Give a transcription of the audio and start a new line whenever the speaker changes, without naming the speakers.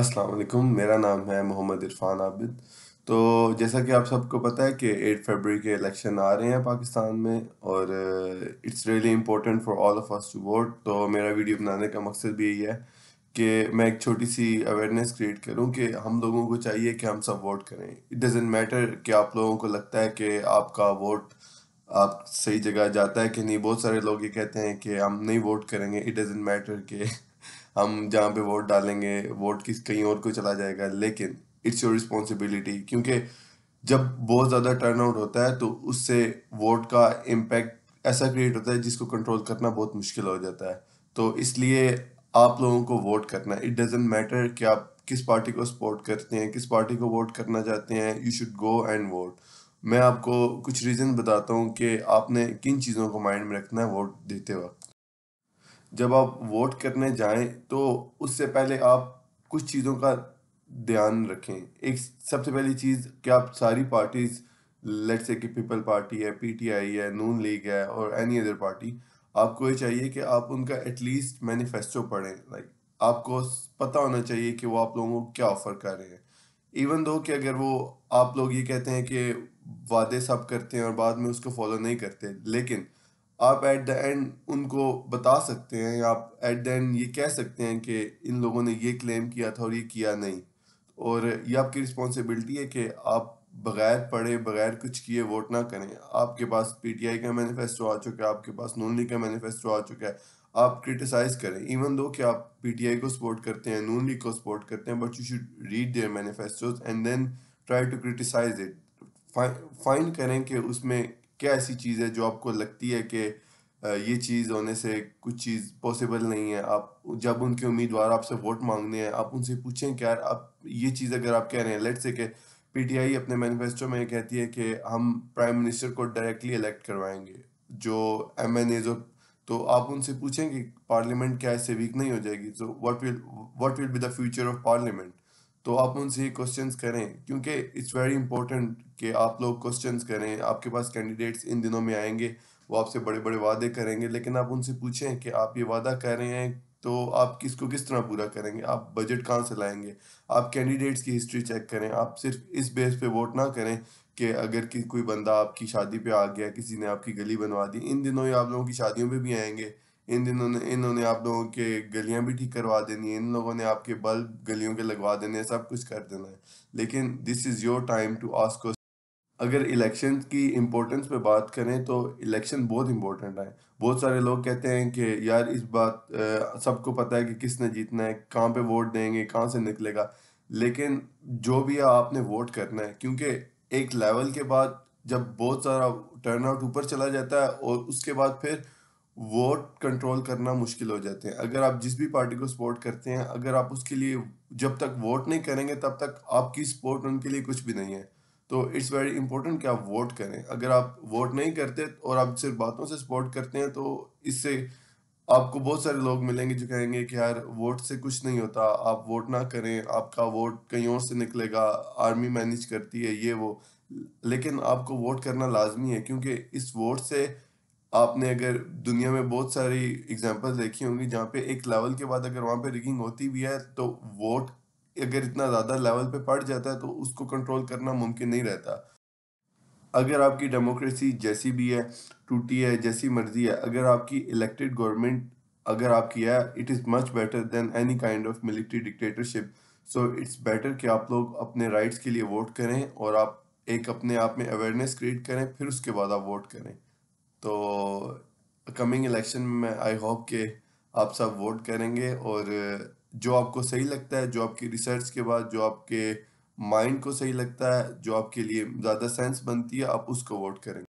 अस्सलाम वालेकुम मेरा नाम है मोहम्मद इरफान आबिद तो जैसा कि आप सबको पता है कि एट फरवरी के इलेक्शन आ रहे हैं पाकिस्तान में और it's really important for all of us to vote तो मेरा वीडियो बनाने का मकसद भी यही है कि मैं एक छोटी सी अवेयरनेस क्रिएट करूं कि हम लोगों को चाहिए कि हम सब वोट करें इट डजेंट मैटर कि आप लोगों को लगता है कि आपका वोट आप सही जगह जाता है कि नहीं बहुत सारे लोग ये कहते हैं कि हम नहीं वोट करेंगे इट डजेंट मैटर कि हम जहाँ पे वोट डालेंगे वोट किस कहीं और को चला जाएगा लेकिन इट्स योर रिस्पॉन्सिबिलिटी क्योंकि जब बहुत ज़्यादा टर्न आउट होता है तो उससे वोट का इम्पैक्ट ऐसा क्रिएट होता है जिसको कंट्रोल करना बहुत मुश्किल हो जाता है तो इसलिए आप लोगों को वोट करना इट डजेंट मैटर कि आप किस पार्टी को सपोर्ट करते हैं किस पार्टी को वोट करना चाहते हैं you should go and vote मैं आपको कुछ रीज़न बताता हूँ कि आपने किन चीज़ों को माइंड में रखना है वोट देते वक्त जब आप वोट करने जाएं तो उससे पहले आप कुछ चीज़ों का ध्यान रखें एक सबसे पहली चीज़ कि आप सारी पार्टीज़ लेट्स से कि पीपल पार्टी है पीटीआई है नून लीग है और एनी अदर पार्टी आपको ये चाहिए कि आप उनका एटलीस्ट मैनिफेस्टो पढ़ें लाइक आपको पता होना चाहिए कि वो आप लोगों को क्या ऑफ़र कर रहे हैं इवन दो कि अगर वो आप लोग ये कहते हैं कि वादे सब करते हैं और बाद में उसको फॉलो नहीं करते लेकिन आप एट द एंड उनको बता सकते हैं या आप एट द एंड ये कह सकते हैं कि इन लोगों ने ये क्लेम किया था और ये किया नहीं और ये आपकी रिस्पॉन्सिबिलिटी है कि आप बगैर पढ़े बगैर कुछ किए वोट ना करें आपके पास पीटीआई का मैनिफेस्टो आ चुका है आपके पास नून लीग का मैनिफेस्टो आ चुका है आप क्रिटिसाइज करें इवन दो कि आप पीटीआई को सपोर्ट करते हैं नून लीग को सपोर्ट करते हैं but you should read their manifestos and then try to criticise it find करें कि उसमें क्या ऐसी चीज़ है जो आपको लगती है कि ये चीज़ होने से कुछ चीज़ पॉसिबल नहीं है आप जब उनके उम्मीदवार आपसे वोट मांगने हैं आप उनसे पूछें कि यार आप ये चीज़ अगर आप कह रहे हैं लेट से कि पीटीआई अपने मैनिफेस्टो में कहती है कि हम प्राइम मिनिस्टर को डायरेक्टली इलेक्ट करवाएंगे जो एम एन एज तो आप उनसे पूछें कि पार्लियामेंट क्या इससे वीक नहीं हो जाएगी so what will what will be the future of parliament तो आप उनसे क्वेश्चन करें क्योंकि इट्स वेरी इंपॉर्टेंट कि आप लोग क्वेश्चन करें आपके पास कैंडिडेट्स इन दिनों में आएंगे वो आपसे बड़े बड़े वादे करेंगे लेकिन आप उनसे पूछें कि आप ये वादा कर रहे हैं तो आप किसको किस तरह पूरा करेंगे आप बजट कहाँ से लाएंगे आप कैंडिडेट्स की हिस्ट्री चेक करें आप सिर्फ इस बेस पे वोट ना करें कि अगर कि कोई बंदा आपकी शादी पे आ गया किसी ने आपकी गली बनवा दी इन दिनों ही आप लोगों की शादियों पे भी आएंगे इन दिनों ने इन्होंने आप लोगों के गलियां भी ठीक करवा देनी है इन लोगों ने आपके बल्ब गलियों के लगवा देने हैं सब कुछ कर देना है लेकिन this is your time to ask अगर इलेक्शन की इम्पोर्टेंस पे बात करें तो इलेक्शन बहुत इम्पोर्टेंट है बहुत सारे लोग कहते हैं कि यार इस बात सबको पता है कि किसने जीतना है कहाँ पे वोट देंगे कहाँ से निकलेगा लेकिन जो भी है आपने वोट करना है क्योंकि एक लेवल के बाद जब बहुत सारा टर्न आउट ऊपर चला जाता है और उसके बाद फिर वोट कंट्रोल करना मुश्किल हो जाते हैं अगर आप जिस भी पार्टी को सपोर्ट करते हैं अगर आप उसके लिए जब तक वोट नहीं करेंगे तब तक आपकी सपोर्ट उनके लिए कुछ भी नहीं है तो इट्स वेरी इंपॉर्टेंट कि आप वोट करें अगर आप वोट नहीं करते और आप सिर्फ बातों से सपोर्ट करते हैं तो इससे आपको बहुत सारे लोग मिलेंगे जो कहेंगे कि यार वोट से कुछ नहीं होता आप वोट ना करें आपका वोट कहीं और से निकलेगा आर्मी मैनेज करती है ये वो लेकिन आपको वोट करना लाजमी है क्योंकि इस वोट से आपने अगर दुनिया में बहुत सारी एग्जाम्पल देखी होंगी जहाँ पे एक लेवल के बाद अगर वहाँ पे रिगिंग होती भी है तो वोट अगर इतना ज़्यादा लेवल पे पड़ जाता है तो उसको कंट्रोल करना मुमकिन नहीं रहता अगर आपकी डेमोक्रेसी जैसी भी है टूटी है जैसी मर्जी है अगर आपकी इलेक्टेड गवर्नमेंट अगर आपकी है it is much better than any kind of military dictatorship so it's better कि आप लोग अपने राइट्स के लिए वोट करें और आप एक अपने आप में अवेयरनेस क्रिएट करें फिर उसके बाद आप वोट करें तो कमिंग इलेक्शन में आई होप कि आप सब वोट करेंगे और जो आपको सही लगता है जो आपकी रिसर्च के बाद जो आपके माइंड को सही लगता है जो आपके लिए ज़्यादा सेंस बनती है आप उसको वोट करेंगे